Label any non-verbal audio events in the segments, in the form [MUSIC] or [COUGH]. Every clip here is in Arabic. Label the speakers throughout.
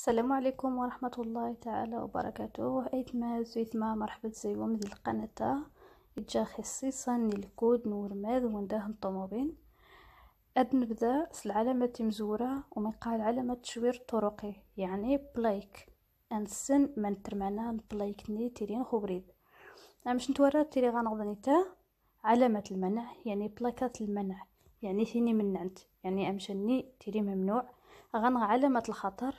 Speaker 1: السلام عليكم ورحمة الله تعالى وبركاته ايتما زيتما مرحبا تزيوم ديال القناة اتجا خصيصا للكود نورماذ ونداه الطوموبيل أد نبدا العلامة مزورة ومنقال علامة تشوير طرقي يعني بلايك انسن من ترمانا بلايك ني تيرين خبريد امش نتورا تيري غنغضني تا علامة المنع يعني بلاكات المنع يعني ثيني منعت يعني امشني تيري ممنوع غنغ علامة الخطر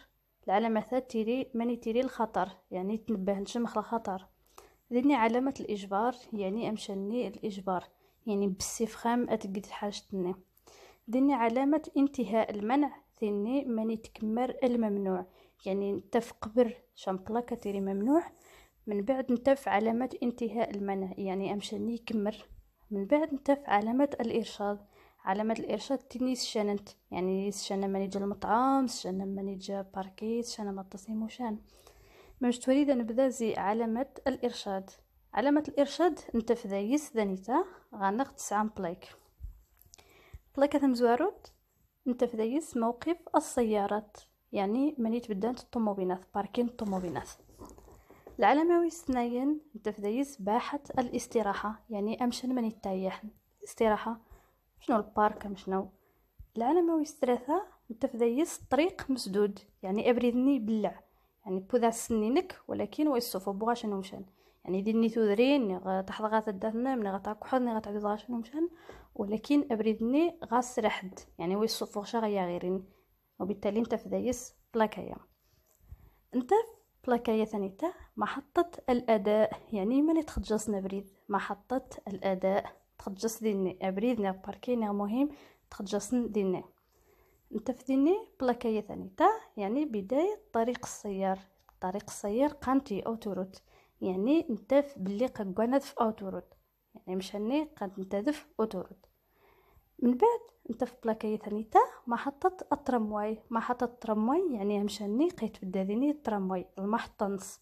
Speaker 1: العلامة ثا تيري ماني تيري الخطر يعني تنبه نشمخ الخطر ذني علامة الإجبار يعني أمشني الإجبار يعني خام أتقد حاجتني ذني علامة انتهاء المنع ثني ماني تكمر الممنوع يعني نتفق بر قبر كتيري ممنوع من بعد نتف علامة انتهاء المنع يعني أمشني يكمر من بعد نتف علامة الإرشاد علامات الارشاد تني شننت يعني سشانا ماني جا المطعم سشانا ماني جا باركي سشانا ما شان مش تريد نبدا زي علامات الارشاد علامة الارشاد انت في ذايس ذانيتا غناخد تسعة بلايك بلايك هذا مزواروت انت في موقف السيارات يعني ماني تبدانت الطوموبيلات باركين الطوموبيلات العلامة الثنين انت في باحة الاستراحة يعني امشن ماني تايح استراحة شنو البارك شنو العلموي ستريثا التفذيس طريق مسدود يعني ابريدني بلع يعني بوذا سنينك ولكن ويسوف بغاش نمشان يعني ديني تودرين غا تحض غا تدهنا من غا تاكحض غا تعبد غاش نمشان ولكن ابريدني غاس رحد يعني ويسوف غشا غيا غيرين وبالتالي انت فذيس بلاكايا انت بلاكايا ثانيتا محطة الأداء يعني من تخجص نبريد محطة الأداء تخجص ديني باركي باركينا مهم تخجص ديني انت في ديني بلاكاية ثاني تا يعني بداية طريق السيار طريق السيار قانتي اوتوروت يعني انت بلي قد في اوتوروت يعني مشاني قد او اوتوروت من بعد انت في بلاكاية ثاني محطة الترامواي محطة الترامواي يعني مشاني قيت ديني الترامواي المحطة نص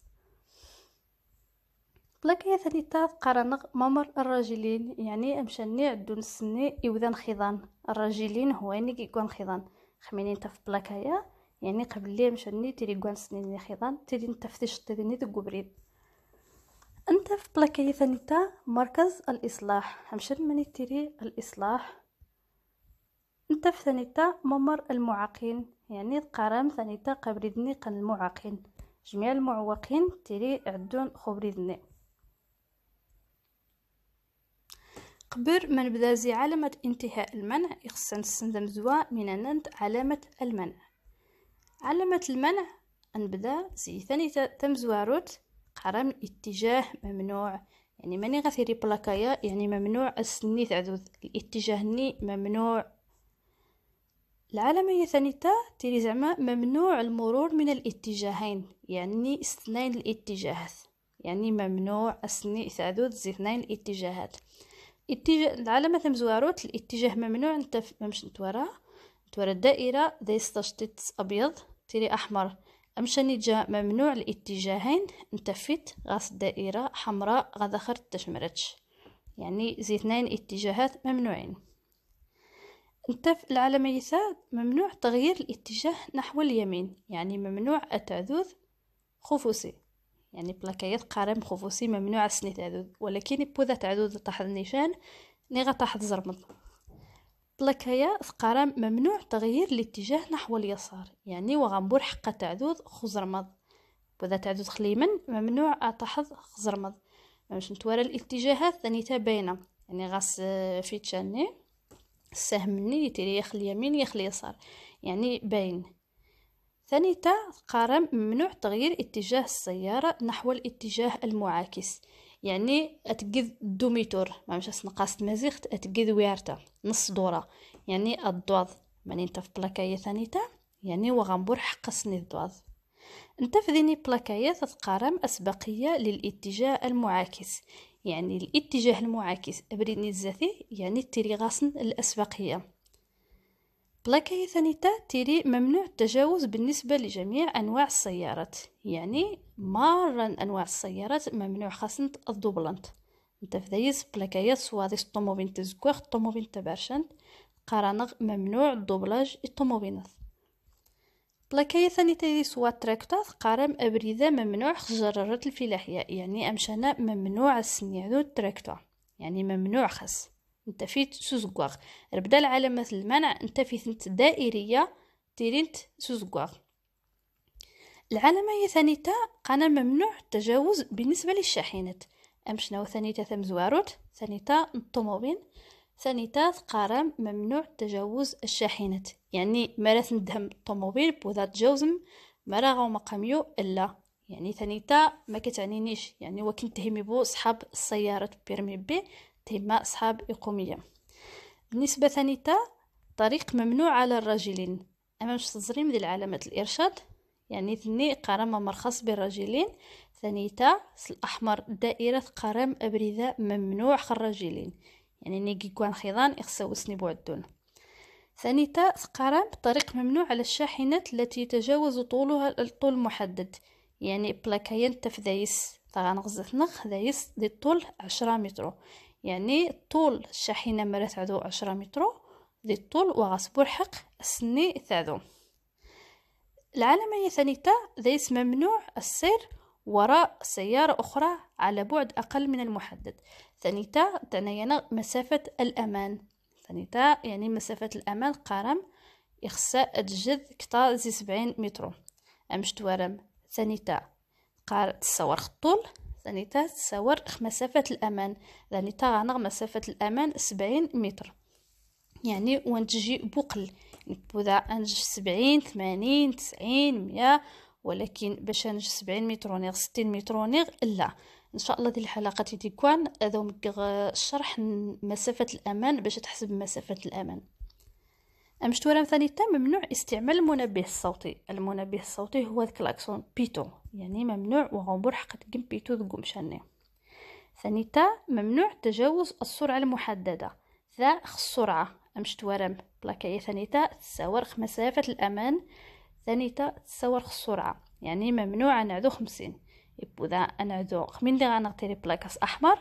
Speaker 1: بلاك ثاني تاث قرنغ ممر الرجلين يعني امشاني عدو نسني يوذا خيضان الرجلين اني كيكون خضان خميني نتا في بلاكايا يعني قبل لي مشاني تيري كوان سنين خضان تيري نتا في تشتدني ذو قبريد انت في بلاكايا ثاني تا مركز الاصلاح همشان مني تيري الاصلاح انت في ثاني تا ممر المعاقين يعني قرام ثاني تا قبريدني قن المعاقين جميع المعوقين تيري عدون خبريدني قبل ما نبدا زي علامة انتهاء المنع يخصنا نستخدم زوا من عند علامة المنع علامة المنع نبدا زي ثاني تم زواروت قرم اتجاه ممنوع يعني ماني غثيري بلاكايا يعني ممنوع السني تعذوذ الاتجاه ني ممنوع العلامة ثانيتا تيري زعما ممنوع المرور من الاتجاهين يعني اثنين الاتجاهات يعني ممنوع السني تعذوذ زي اثنين الاتجاهات اتجاه العلامة ثمزواروت الاتجاه ممنوع انت ممش نتورا نتورا الدائرة ذا يستشتت أبيض تيري أحمر أمشي جا ممنوع الاتجاهين نتفت غاس الدائرة حمراء غدا تشمرتش يعني زي اثنين اتجاهات ممنوعين نتف العلامة يسار ممنوع تغيير الاتجاه نحو اليمين يعني ممنوع التعذوذ خفوسي يعني بلاكايات قارم خوفوسي ممنوع السني تعدود ولكن بوذا تعدود تحت النشان نيغا تحت زرمض بلاكايا قارم ممنوع تغيير الاتجاه نحو اليسار يعني وغنبور حق تعدود خزرمض بوذا تعدود خليمن ممنوع تحت خزرمض باش نتوارى الاتجاهات ثانيتا باينة يعني غاس في تشاني السهم مني يتيري يخلي يمين يخلي يسار يعني باين ثانيتا قارم ممنوع تغيير اتجاه السيارة نحو الاتجاه المعاكس يعني أتقد دوميتور ما مش نقاس مزيغت أتقد ويارتا نص دورة يعني الضوض ماني انت في بلاكاية ثانيتا يعني وغنبور حقصني الضوض انت في ذيني بلاكاية تتقارم أسبقية للاتجاه المعاكس يعني الاتجاه المعاكس أبريني الزثي يعني التريغاسن الأسبقية بلاكاية ثانية تيري ممنوع التجاوز بالنسبة لجميع أنواع السيارات يعني مارا أنواع السيارات ممنوع خاصنت الدوبلانت نتا فدايز بلاكاية سواديس الطوموبيل تزكوغ الطوموبيل تبارشان قرانغ ممنوع الدوبلاج الطوموبيلات بلاكاية ثانية تيري سوا تراكتاث قارم أبريدة ممنوع خجرارات الفلاحية يعني أمشانا ممنوع السنيادو التراكتور يعني ممنوع خاص نتفيت سوزكواغ ربدا العلامة المنع نتفيت دائرية تيرينت سوزكواغ العلامة هي ثانيه قانا ممنوع التجاوز بالنسبة للشاحنات أمشناو ثانيتا ثم زواروت ثانيتا الطوموبيل ثانيتا قرام ممنوع تجاوز الشاحنات يعني مرات ندهم الطوموبيل بوذا تجاوزم مرا غو مقاميو الا يعني ثانيتا ما كتعنينيش يعني وكنتهمي بو صحاب السيارات بيرمي بي تما أصحاب إقومية بالنسبة ثانيتا طريق ممنوع على الراجلين أمام تزريم ديال علامه الإرشاد يعني ثني قرم مرخص بالراجلين ثانيتا الأحمر دائرة قرم أبرذة ممنوع خراجلين يعني نيكي كوان خيضان إخسوسني بعدون ثانيتا قرم طريق ممنوع على الشاحنات التي تجاوز طولها الطول المحدد يعني بلاكاين تفذايس طغان غزتنغ ذايس دي الطول عشرة مترو يعني طول الشاحنة مرا تعدو عشرة مترو دي الطول وغصبور حق السني تعدو العالمية ثانيتا ليس ممنوع السير وراء سيارة أخرى على بعد أقل من المحدد ثانيتا تعنينا مسافة الأمان ثانيتا يعني مسافة الأمان قارم إخساء الجذ كتا زي سبعين مترو أمش توارم ثانيتا قار تصور الطول ثاني تصور مسافة الأمان ثاني تغنغ مسافة الأمان سبعين متر يعني ونتجي تجي بقل بوضع انج سبعين ثمانين تسعين مية ولكن باش انج سبعين مترونيغ ستين مترونيغ لا ان شاء الله ديال الحلقه أذو مكغ شرح مسافه الامان باش تحسب مسافه الامان مشتورة ثاني تا ممنوع استعمال المنبه الصوتي المنبه الصوتي هو الكلاكسون بيتو يعني ممنوع وغمبور حقت تقيم بيتو ذو مشاني ثاني تا ممنوع تجاوز السرعة المحددة ذا السرعة مشتورم بلاكاية ثاني تا تساور مسافة الأمان ثاني تا تساور السرعة يعني ممنوع نعدو خمسين يبوذا نعدو خمين دي غنغتيري بلاكاس أحمر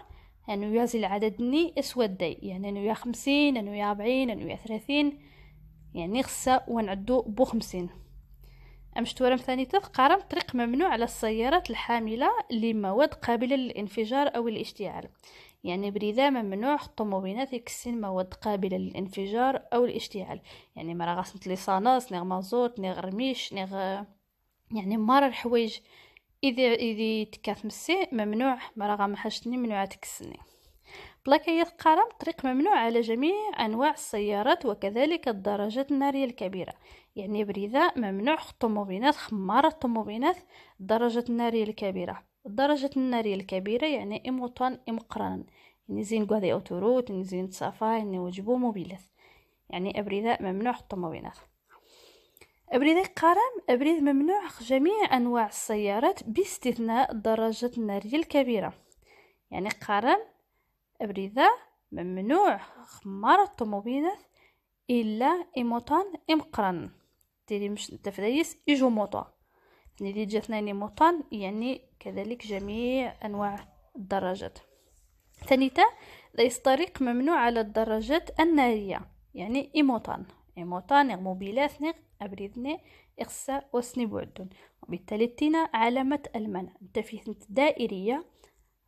Speaker 1: أنو يازي العدد ني أسود دي يعني أنو يا خمسين أنو يا أربعين أنو يا ثلاثين يعني خصا ونعدو بو امشتو امشتورم ثاني قرم طريق ممنوع على السيارات الحامله لمواد قابله للانفجار او الاشتعال يعني بريدا ممنوع الطموبينات يكسين مواد قابله للانفجار او الاشتعال يعني مرا غاسنت ليساناس نيغ مازوت نيغ رميش نيغ يعني مرا الحوايج اذا اذا تكاثمسي ممنوع مرا غا ممنوع تكسني بلاكيات قرم طريق ممنوع على جميع أنواع السيارات وكذلك الدراجات النارية الكبيرة يعني بريدة ممنوع الطوموبيلات خمارة الطوموبيلات الدراجات النارية الكبيرة الدراجات النارية الكبيرة يعني إموطان إمقران يعني زين قادي أوتوروت يعني زين تسافا يعني وجبو موبيلات يعني أبريدة ممنوع الطوموبيلات أبريد قرم أبريد ممنوع جميع أنواع السيارات باستثناء الدراجات النارية الكبيرة يعني قرم برذا ممنوع خمار الطوموبيلات الا ايموطان امقرن ديري مش تفدايس ايجو موطو يعني اللي جاتنا ايموطان يعني كذلك جميع انواع الدراجات ثانيتا ليس طريق ممنوع على الدراجات الناريه يعني ايموطان ايموطان موبيلات نيغ أبريدني إخسا وسني بعدن وبالتالي تينا علامة المنع انت دائرية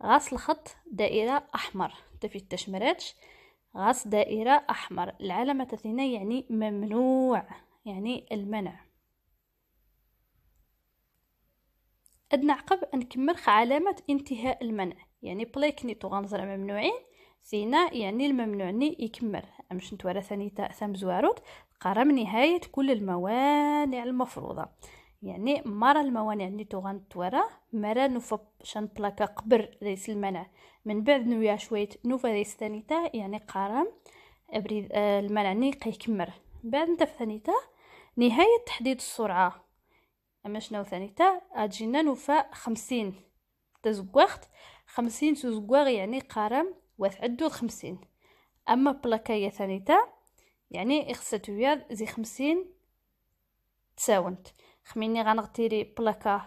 Speaker 1: غاس الخط دائرة أحمر تفيد تشمراتش غاس دائرة أحمر العلامة هنا يعني ممنوع يعني المنع أدنى عقب نكمل علامة انتهاء المنع يعني نيتو غنزرع ممنوعين سينا يعني الممنوع ني يكمل أمش نتوارى ثاني تاء ثم زوارود قرم نهاية كل الموانع المفروضة يعني مرا الموانع اللي تغن تورا مرا نوفا شان بلاكا قبر ريس المنع من بعد نويا شوية نوفا ريس ثانيتا يعني قارم أبريد آه، المنع ني قيكمر بعد نتا ثانيتا نهاية تحديد السرعة أما شنو ثانيتا أجينا نوفا خمسين تزقوخت خمسين تزقوغ يعني قارم وثعدو خمسين أما بلاكايا ثانيتا يعني إخسة زي خمسين تساونت خميني غنغطيلي بلاكا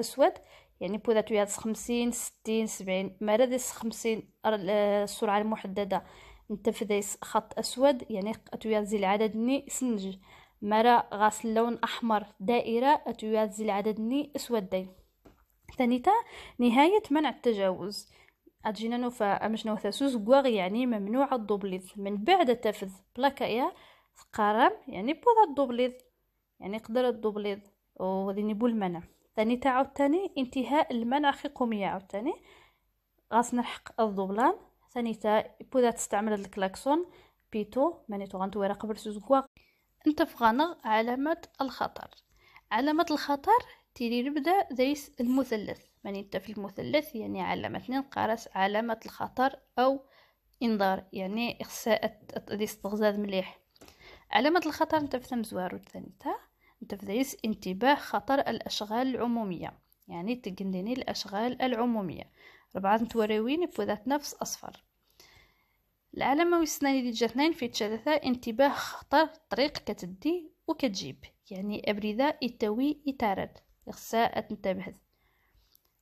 Speaker 1: اسود يعني بودات ويا خمسين ستين سبعين مرة ديس خمسين آه، السرعة المحددة نتفديس خط اسود يعني اتويا زي العدد ني سنج مرا غاس اللون احمر دائرة اتويا زي العدد ني اسود داي ثانيتا نهاية منع التجاوز أتجينا نوفا أمش نوثا سوس قواغ يعني ممنوع الدوبليز من بعد تفذ بلاكا إيا قرام يعني بوضا الدوبليز يعني يقدر الدوبليض وغادي نيبو المنع ثاني تاع عاوتاني انتهاء المنع خيقومية عاوتاني غاصنا نحق الدوبلان ثاني تاع بودا تستعمل هاد الكلاكسون بيتو مانيتو غنتويرا قبل سوزكوا انت فغنغ علامة الخطر علامة الخطر تيري نبدا دريس المثلث ماني انت في المثلث يعني علامة اثنين قارس علامة الخطر او انذار يعني اخصاء الاستغزاز مليح علامة الخطر انت في ثم زوارو ثاني تاع تفديس انتباه خطر الأشغال العمومية يعني تقنيني الأشغال العمومية ربعا توريوين بوذات نفس أصفر العلامة ويسناني دي جاتنين في تشالثة انتباه خطر طريق كتدي وكتجيب يعني أبرذة يتوي يتارد يخساء تنتبه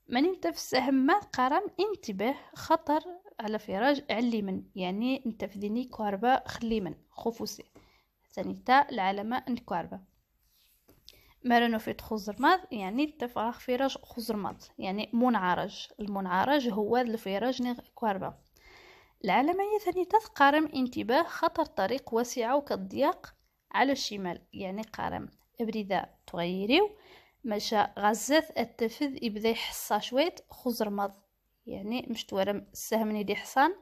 Speaker 1: من انتفس ما قرن انتباه خطر على فراج علي من يعني انتفذني كواربا خلي من خفوسي ثاني العلامة انكواربا مرنو في خزرماض يعني التفراغ فراج خزرماض يعني منعرج المنعرج هو الفراج نغ كواربا العلامية الثانية قرم انتباه خطر طريق واسعة وكالضياق على الشمال يعني قرم ابريدا تغيريو مشى غزات التفذ يبدا يحصى شويت خزرماض يعني مش تورم السهم دي حصان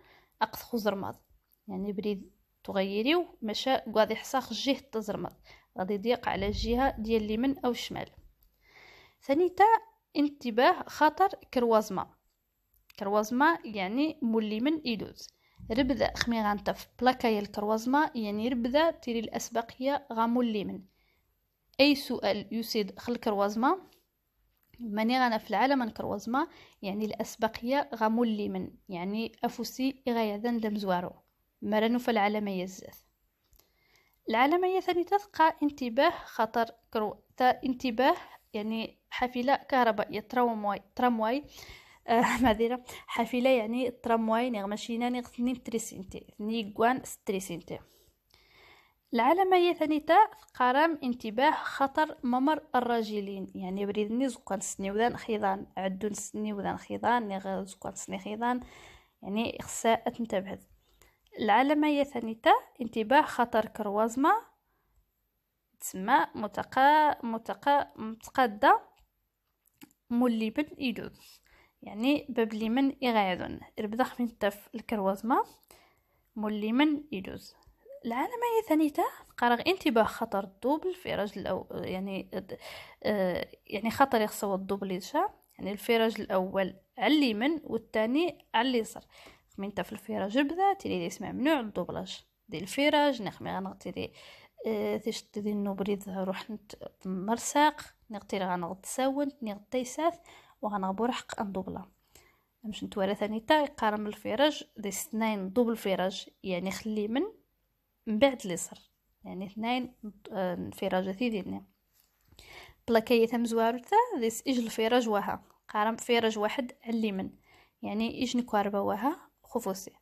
Speaker 1: اقص خزرماض يعني بريد تغيريو مشى قواضي يحصى خجيه تزرمض غادي يضيق على الجهه ديال اليمين او الشمال ثاني تاع انتباه خطر كروازما كروازما يعني مول اليمين يدوز ربذا خمي غنطف بلاكايا الكروازما يعني ربذا تيري الاسبقيه غامول اليمين اي سؤال يسيد خل كروازما ماني غانا في العالم الكروازما يعني الاسبقيه غامول اليمين يعني افوسي غايا ذن زوارو مرانو في العالم يزاث العالمية ثاني تلقى انتباه خطر كرو انتباه يعني حافلة كهربائية ترامواي ترامواي آه [LAUGHS] معذرة حافلة يعني ترامواي نيغ ماشينا نيغ ثنين تريسينتي نيغوان ستريسينتي العالمية ثاني تا قرام انتباه خطر ممر الراجلين يعني بريدني زقان سنيوذان خيضان عدون سنيوذان خيضان نيغ زقان سني خيضان يعني خصها تنتبه العلامية ثانية انتباه خطر كروازما تسمى متقا متقا متقادة مولي بن يعني باب اليمن يغايدون ربدا من تف الكروازما مولي من يدوز العلامية ثانية قرغ انتباه خطر الدوبل في رجل الأو... يعني آه يعني خطر يخصو الدوبل يعني الفرج الأول على اليمين والثاني على اليسار من في الفراج تيلي لي سمع ممنوع الدوبلاج ديال الفراج نخمي غنغطي دي تيش تيشد آه، ديال النوبري روح مرساق نغطي غنغط ساون نغطي ساث وغنغبر حق الدوبلا باش نتوالى ثاني تا يقارن الفراج دي اثنين دوبل فراج يعني خلي من من بعد اليسر يعني اثنين آه، تي ديالنا بلاكاية تم زوارو تا ديس اجل فراج وها قارن فراج واحد على اليمين يعني اجني كواربا وها خفوسي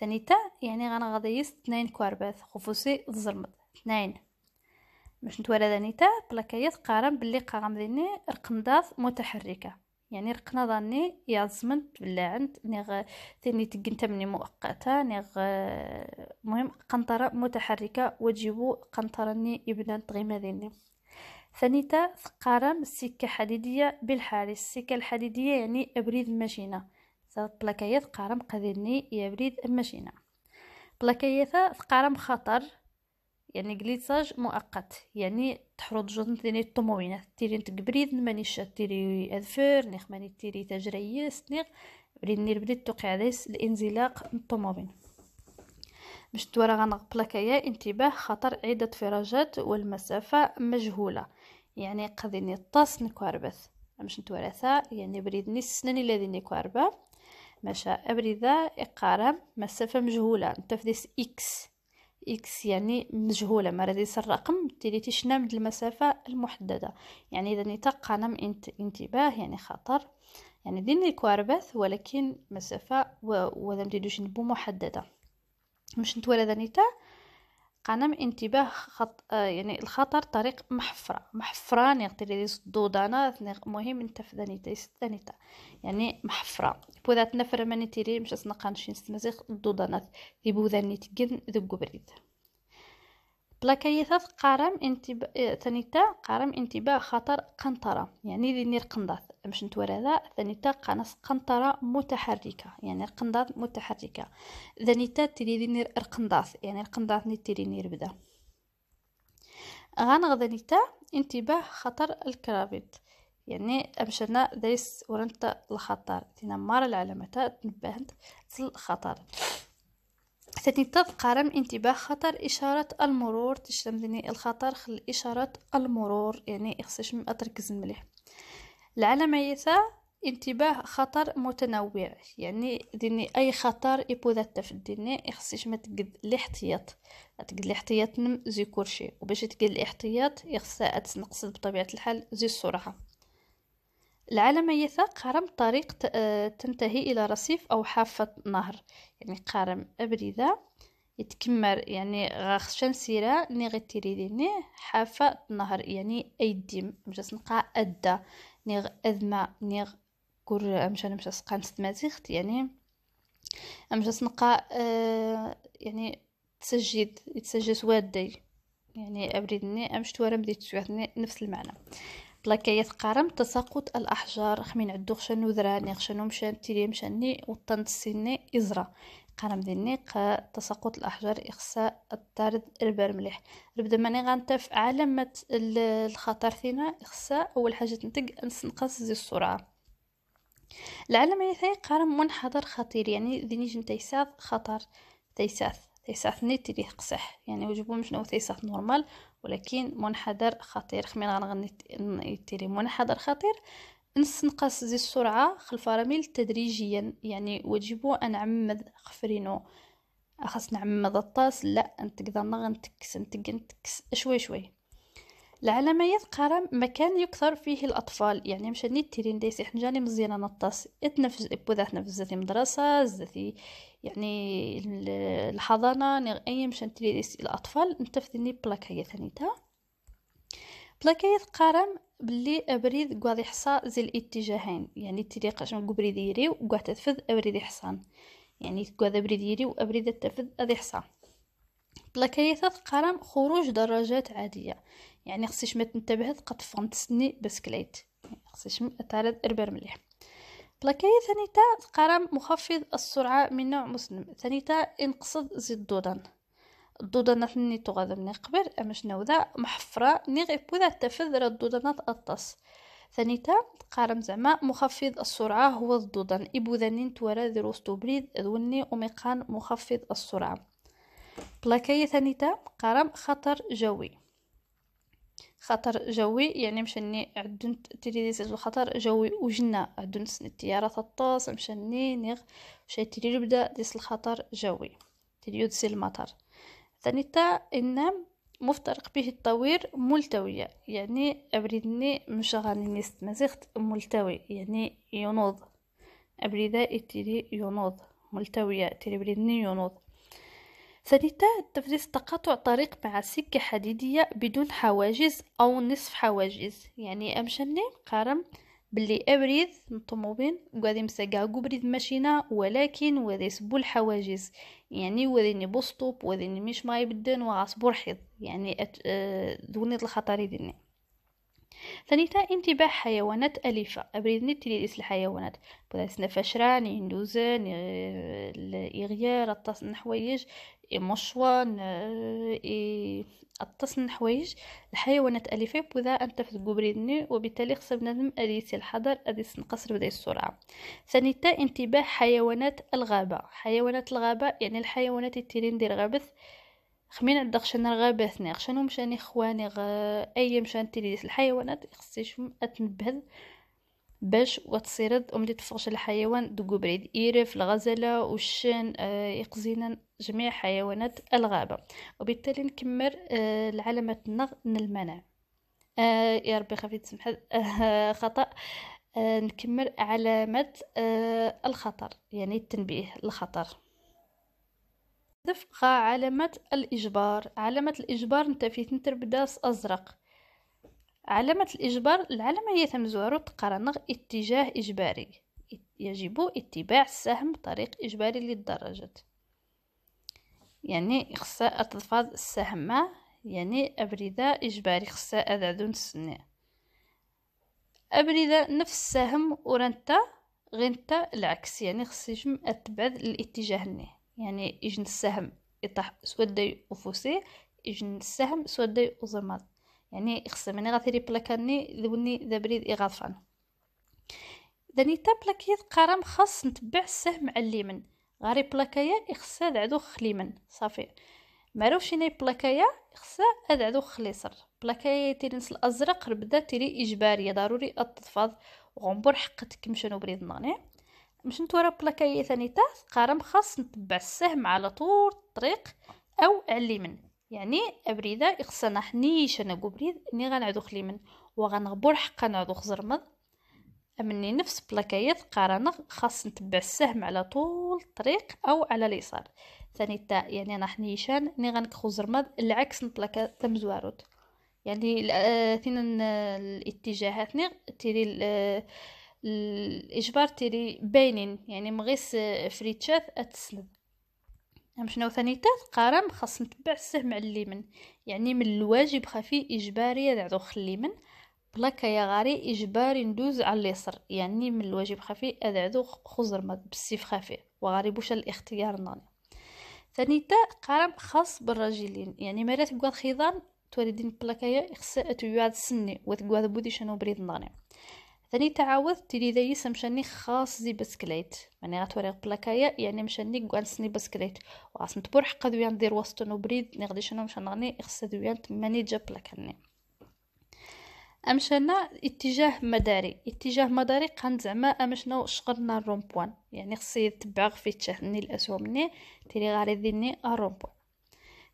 Speaker 1: ثانيتا يعني غانا غادي يس اثنين كواربات خفوسي تزرمد اثنين باش نتوالى ثانيتا بلاكايات قارن بلي قارن ديني رقندات متحركه يعني رقنا ظني بلا عند نيغ ثاني تقنت مني مؤقتة نيغ مهم قنطرة متحركة وتجيبو ني يبنان تغيما ذيني ثانيتا قارن السكة حديدية بالحارس السكة الحديدية يعني أبريد الماشينة زاد بلاكايا ثقارم قذلني يا بريد اما شينا بلاكايا ثقارم خطر يعني كليتساج مؤقت يعني تحرض جوزن تديني الطموينة تيري نتقبريد مانيش تيري أذفر نيخ ماني تيري تجريس نيخ بريد نير بريد توقع ديس الانزلاق الطموين باش تورا بلاكايا انتباه خطر عدة فراجات والمسافة مجهولة يعني قضيني الطاس نكواربث باش نتورثا يعني بريد نسنني الذي نكواربه ماشا أبرذة إقارب مسافة مجهولة نتفديس إكس إكس يعني مجهولة رديس الرقم تريتي شنام المسافة المحددة يعني إذا نتاق قنم انتباه يعني خطر يعني دين الكواربث ولكن مسافة وذا مديدوش نبو محددة مش نتولى ذا نتا قنم انتباه خط... آه، يعني الخطر طريق محفرة محفرة نغتري صدودة ثني مهم انت فداني تيس تا يعني محفرة بوذات نفر ماني تيري مش أصنقان شين سمزيق الدودانات ذي بوذاني تجن ذو بريد بلاكايثات قرم انتب... آه، ثانيتا قرم انتباه خطر قنطرة يعني ذي نير قنضات باش نتورادا ثانيتا قنص قنطرة متحركة يعني القنضات متحركة ثانيتا تيري ذي نير القنضات يعني القنضات ني تيري نير بدا غانغ ثانيتا انتباه خطر الكرافيت يعني أمشنا دايس ورنت الخطر مار العلامات تنبهنت الخطر ثاني قرم انتباه خطر إشارة المرور ديني الخطر خل إشارة المرور يعني من أتركز مليح العلامة يسا انتباه خطر متنوع يعني ديني اي خطر يبوذات في ديني إخصيش ما تقد الاحتياط تقد الاحتياط نم زي كلشي وباش تقد الاحتياط يخصها تنقصد بطبيعه الحال زي السرعه العالم يثق قرم طريق آه، تنتهي إلى رصيف أو حافة نهر يعني قرم أبريدا يتكمر يعني غاخشان سيرة ني غتيريديني حافة نهر يعني أيديم مجاس نقا أدى نيغ أذما نيغ كور أمشا نمشا سقان ستمازيخت يعني أمشا نقا آه، يعني تسجد يتسجد وادي يعني أبريدني أمشت ورا مديت نفس المعنى طلكاية قرم تساقط الأحجار خمين عدو خشنو ذراني خشنو مشان تيلي مشاني وطن تسيني إزرا قرم ديني قا تساقط الأحجار إخساء الطارد البر مليح ربدا ماني غنتف علامة الخطر فينا إخساء أول حاجة تنتق نسنقص زي السرعة العالمية يعني ثاني قرم منحدر خطير يعني ذيني جن تيساف خطر تيساف تيساث نيتي ليه قصح يعني وجبو مشنو تيساف نورمال ولكن منحدر خطير خمين غنغني يتيري منحدر خطير نستنقص زي السرعة خلف راميل تدريجيا يعني وجب أن عمد خفرينو أخص نعمد الطاس لا نتقدر نغنتكس أنت نتكس شوي شوي العلميات يذكر مكان يكثر فيه الاطفال يعني نيت تيرين احنا حنجاني مزيانه نطاس اتنفس بوذات نفس ذاتي مدرسه ذاتي يعني الحضانه نغ اي مشان تيرين ديسي الاطفال نتفذني بلاك هي ثانيتها بلاكايات قرم بلي ابريد قواضي حصا زي الاتجاهين يعني تيري قشم بريد ديري وقوا تدفذ ابريد حصان يعني قواذ ابريد يري وابريد تدفذ اذي حصا بلاكايات قرم خروج دراجات عاديه يعني خصيش ما تنتبهت قد فهمت سني بسكليت يعني خصيش تعرض اربر مليح بلاكاية ثانيتا قرام مخفض السرعة من نوع مسلم ثانيتا انقصد زيد الدودان الدودانات اللي تغادر من قبل اما شنو ذا محفرة ني غير بوذا تفذر الدودانات الطاس ثانيتا قارم زعما مخفض السرعة هو الدودان إبوذانين تورا روستو بريد ذوني أوميقان مخفض السرعة بلاكاية ثانيتا قارم خطر جوي خطر جوي يعني مشاني عدون تيريزيز الخطر جوي وجنا عدون سن التيارات الطاس مشاني نغ مشاني تيري بدا ديس الخطر جوي تيريو ديس المطر ثاني تا ان مفترق به الطوير ملتوية يعني أبردني مش غاني نيست مزيخت ملتوي يعني ينوض أبريدا إتيري ينوض ملتوية تيري بريدني ينوض ثالثا تفريز تقاطع طريق مع سكة حديدية بدون حواجز أو نصف حواجز يعني أمشني قارم بلي أبريد الطوموبيل وغادي مساقا قبريد ماشينا ولكن وذي سبو الحواجز يعني وذيني بوستوب وذيني مش ما يبدن وعصبور حيض يعني أت... آه، دوني الخطر ديني ثانيتا انتباه حيوانات أليفة أبريدني ديس الحيوانات بلاسنا فشران يندوزان آه، الإغيار الطاس نحويج اي أتصن حوايج الحيوانات أليفة ان أنتفت بريدني وبالتالي خص بنادم اليسي الحضر ادي نقصر بداية السرعة ثانيتا انتباه حيوانات الغابة حيوانات الغابة يعني الحيوانات التيرين ندير غابث خمين الدخشن الغابثني خشنو مشاني خواني غ... أي مشان تيليس الحيوانات خصيشهم أتنبهذ باش وتصيرد أملة تفرش الحيوان دوكو بريد إيرف الغزلة والشن آه، يقزينا جميع حيوانات الغابة وبالتالي نكمل آه، العلامة النغ من المنع آه، يا ربي خفي تسمح خطأ نكمل علامة الخطر يعني التنبيه الخطر دفقة علامة الإجبار علامة الإجبار نتا في تنتر بداس أزرق علامة الإجبار العلامة هي تمزور تقرنغ اتجاه إجباري يجب اتباع السهم بطريق إجباري للدرجة يعني خصها السهم السهمة يعني أبردة إجباري خصها دون السنة أبردة نفس السهم ورنتا غنتا العكس يعني خص يجم أتبعد الاتجاه لني يعني إجن السهم يطح سودي أفوسي إجن السهم سودي وزمط يعني خص مني غثيري بلاكاني لوني ذا بريد يغطفن داني تا بلاكيت قرام خاص نتبع السهم على الليمن غاري بلاكايا يخصها دعدو خليمن صافي معروف ني بلاكايا خصها ادعدو خليصر بلاكايا تيرنس الازرق بدا تيري اجباريه ضروري اطفاض غنبور حقتك مشانو بريد ناني مش نتورا بلاكايا ثاني تا قرام خاص نتبع السهم على طول الطريق او على اليمن يعني ابريده خصنا حنيش انا بريد ني غنعدو خليمن وغنغبر حقا نعدو خزرمض امني نفس بلاكايات قرانا خاص نتبع السهم على طول الطريق او على اليسار ثاني تا يعني انا حنيشان ني غنكخو زرمض العكس نطلاك تم زوارود يعني آه، ثين آه، الاتجاهات ني تيري آه، الاجبار تيري باينين يعني مغيس فريتشات اتسند يعني شنو ثاني تاث قارم خاص نتبع السهم على الليمن يعني من الواجب خفي اجباري هذا خليمن الليمن بلا كيا غاري اجباري ندوز على اليسر يعني من الواجب خفي هذا خزر ما بالسيف خفي وغاري بوش الاختيار ناني ثاني تا قارم خاص بالرجلين يعني مرات بقاد خيضان توريدين بلا كيا خصها تيواد سني وتقواد بودي شنو بريد ناني ثاني تعاود تيدي دايس مشاني خاص زي بسكليت يعني غتوري بلاكايا يعني مشاني كوانسني بسكليت وغاس نتبور حقا دويا ندير وسط نوبريد ني غادي شنو مشان غني خص دويا تماني جا بلاكاني امشنا اتجاه مداري اتجاه مداري قند زعما امشنا شغلنا الرومبوان يعني خصي يتبع في اتجاه مني مني تيلي غاري ديني الرومبوان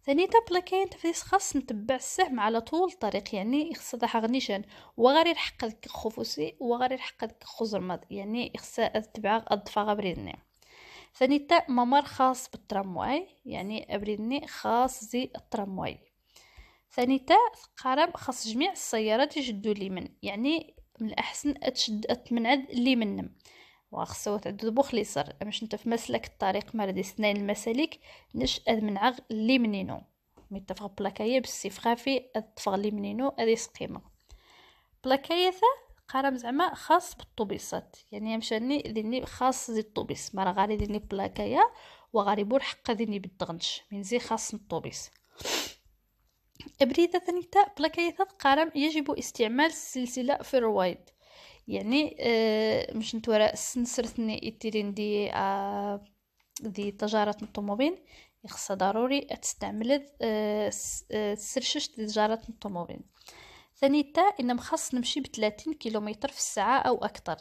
Speaker 1: ثانيتا تابلا كاين تفريس خاص نتبع السهم على طول الطريق يعني خص غنيشان وغاري الحق ذك خفوسي وغير يلحق ديك خزرمض يعني خص تبع الضفا غبريدني ثانيتا ممر خاص بالترامواي يعني ابريدني خاص زي الترامواي ثانيتا قرب خاص جميع السيارات لي من يعني من الاحسن تشد تمنعد اليمين وخصو تعدد بوخليصر باش انت في مسلك الطريق مال سنين المسالك نش اد منعغ لي منينو متفق تفغ بلاكايا بالسيف خافي اد تفغ لي منينو اد سقيمه بلاكايا ثا قرم زعما خاص بالطوبيسات يعني مشاني ديني خاص زي الطوبيس مرا غادي ديني بلاكايا وغاري بور حقا ديني بالدغنش من زي خاص الطوبيس ابريدة ثانية بلاكايا ثا قرم يجب استعمال السلسلة في الروايد يعني آه، مش نتورا سنسرتني اتيرين دي آه، دي تجارة الطوموبيل يعني خصها ضروري تستعمل آه، سرششت دي تجارة الطوموبيل ثاني تا ان مخص نمشي ب 30 كيلومتر في الساعه او اكثر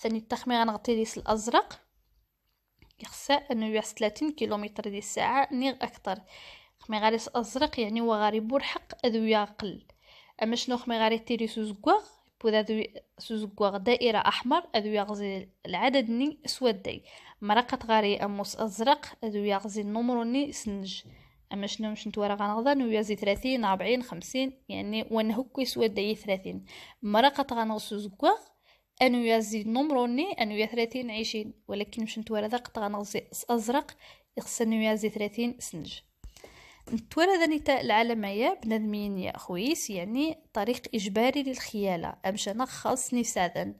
Speaker 1: ثاني تا خمي غنغطي ليس الازرق يخصا انه يعس 30 كيلومتر ديال الساعه نيغ اكثر خمي غاريس ازرق يعني هو غاري بور حق أدوية قل اما شنو خمي غاري تيريسو زكواغ بودادو سوزقوغ دائرة أحمر أدو يغزي العدد ني سودي مرقة غاري أموس أزرق أدو يغزي النمر ني سنج أما شنو مش نتورا نويا زي ثلاثين أربعين خمسين يعني ونهكي سودي ثلاثين مرقة غنغسو زقوغ أنو يزي النمر ني أنو يا ثلاثين عشرين ولكن مش نتورا ذاقت غنغزي أزرق يخص يزي ثلاثين سنج نتولد نتاء العالمية بنادمين يا خويس يعني طريق إجباري للخيالة أمش أنا خاصني ساذن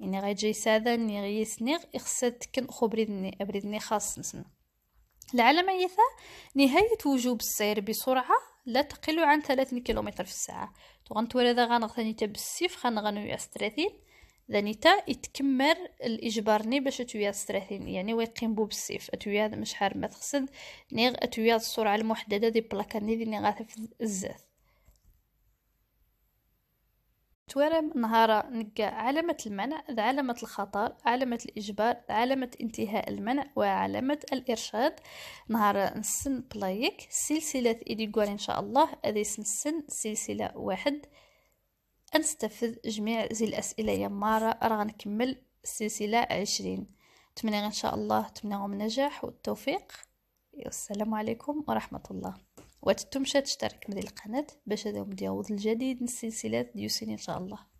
Speaker 1: يعني غيجي ساذن يغيسني إخسد كن بريدني أبريدني خاص نسن العالمية ثا نهاية وجوب السير بسرعة لا تقل عن ثلاثين كيلومتر في الساعة تو ذا غنغ ثاني تبسيف غنغنو يا 30 ذاني يتكمر الاجبارني باش اتويا 30 يعني ويقيم بو بالسيف اتويا مشحال ما تخصد نيغ اتويا السرعه المحدده دي بلاكاني ديني غاثف الزاف تورم نهارا نقا علامة المنع ذا علامة الخطر علامة الإجبار علامة انتهاء المنع وعلامة الإرشاد نهارا نسن بلايك سلسلة إيديغوار إن شاء الله هذه سنسن سلسلة واحد نستفذ جميع زي الاسئله يا مارا راه غنكمل السلسله عشرين نتمنى ان شاء الله تمناهم النجاح والتوفيق والسلام عليكم ورحمه الله وتتمشى تشترك من القناه باش هذا ديال الجديد من السلسلات ديوسين ان شاء الله